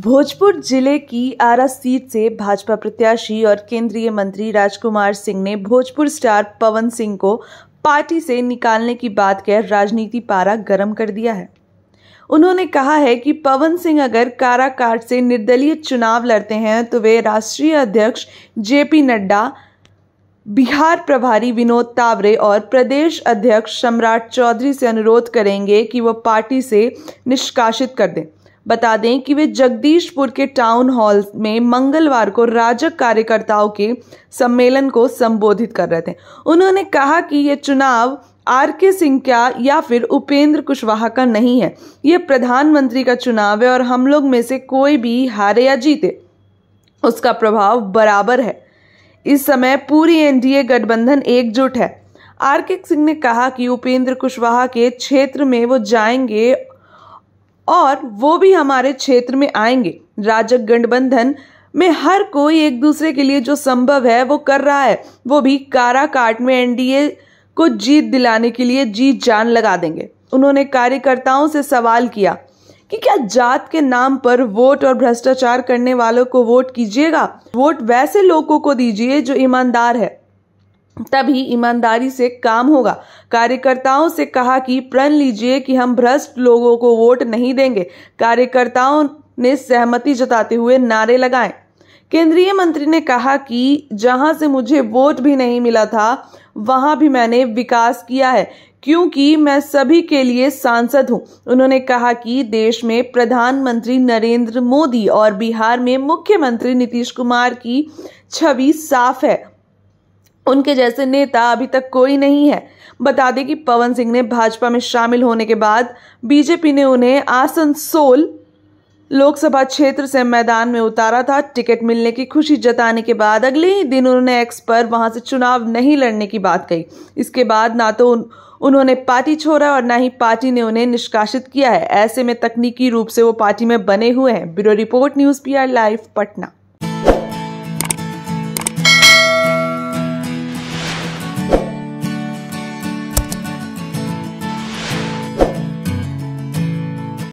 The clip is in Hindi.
भोजपुर जिले की आरा सीट से भाजपा प्रत्याशी और केंद्रीय मंत्री राजकुमार सिंह ने भोजपुर स्टार पवन सिंह को पार्टी से निकालने की बात कह राजनीति पारा गर्म कर दिया है उन्होंने कहा है कि पवन सिंह अगर काराकाट से निर्दलीय चुनाव लड़ते हैं तो वे राष्ट्रीय अध्यक्ष जेपी नड्डा बिहार प्रभारी विनोद तावरे और प्रदेश अध्यक्ष सम्राट चौधरी से अनुरोध करेंगे कि वह पार्टी से निष्कासित कर दें बता दें कि वे जगदीशपुर के टाउन हॉल में मंगलवार को राजक कार्यकर्ताओं के सम्मेलन को संबोधित कर रहे थे उन्होंने कहा कि ये चुनाव आर के सिंह का या फिर उपेंद्र कुशवाहा का नहीं है ये प्रधानमंत्री का चुनाव है और हम लोग में से कोई भी हारे या जीते उसका प्रभाव बराबर है इस समय पूरी एनडीए गठबंधन एकजुट है आर के सिंह ने कहा कि उपेंद्र कुशवाहा के क्षेत्र में वो जाएंगे और वो भी हमारे क्षेत्र में आएंगे राजक गठबंधन में हर कोई एक दूसरे के लिए जो संभव है वो कर रहा है वो भी काराकाट में एनडीए को जीत दिलाने के लिए जी जान लगा देंगे उन्होंने कार्यकर्ताओं से सवाल किया कि क्या जात के नाम पर वोट और भ्रष्टाचार करने वालों को वोट कीजिएगा वोट वैसे लोगों को दीजिए जो ईमानदार है तभी ईमानदारी से काम होगा कार्यकर्ताओं से कहा कि प्रण लीजिए कि हम भ्रष्ट लोगों को वोट नहीं देंगे कार्यकर्ताओं ने सहमति जताते हुए नारे लगाए केंद्रीय मंत्री ने कहा कि जहां से मुझे वोट भी नहीं मिला था वहां भी मैंने विकास किया है क्योंकि मैं सभी के लिए सांसद हूं उन्होंने कहा कि देश में प्रधानमंत्री नरेंद्र मोदी और बिहार में मुख्यमंत्री नीतीश कुमार की छवि साफ है उनके जैसे नेता अभी तक कोई नहीं है बता दें कि पवन सिंह ने भाजपा में शामिल होने के बाद बीजेपी ने उन्हें आसनसोल लोकसभा क्षेत्र से मैदान में उतारा था टिकट मिलने की खुशी जताने के बाद अगले ही दिन उन्होंने एक्स पर वहां से चुनाव नहीं लड़ने की बात कही इसके बाद ना तो उन, उन्होंने पार्टी छोड़ा और ना ही पार्टी ने उन्हें निष्कासित किया है ऐसे में तकनीकी रूप से वो पार्टी में बने हुए हैं bureau report news P live Patna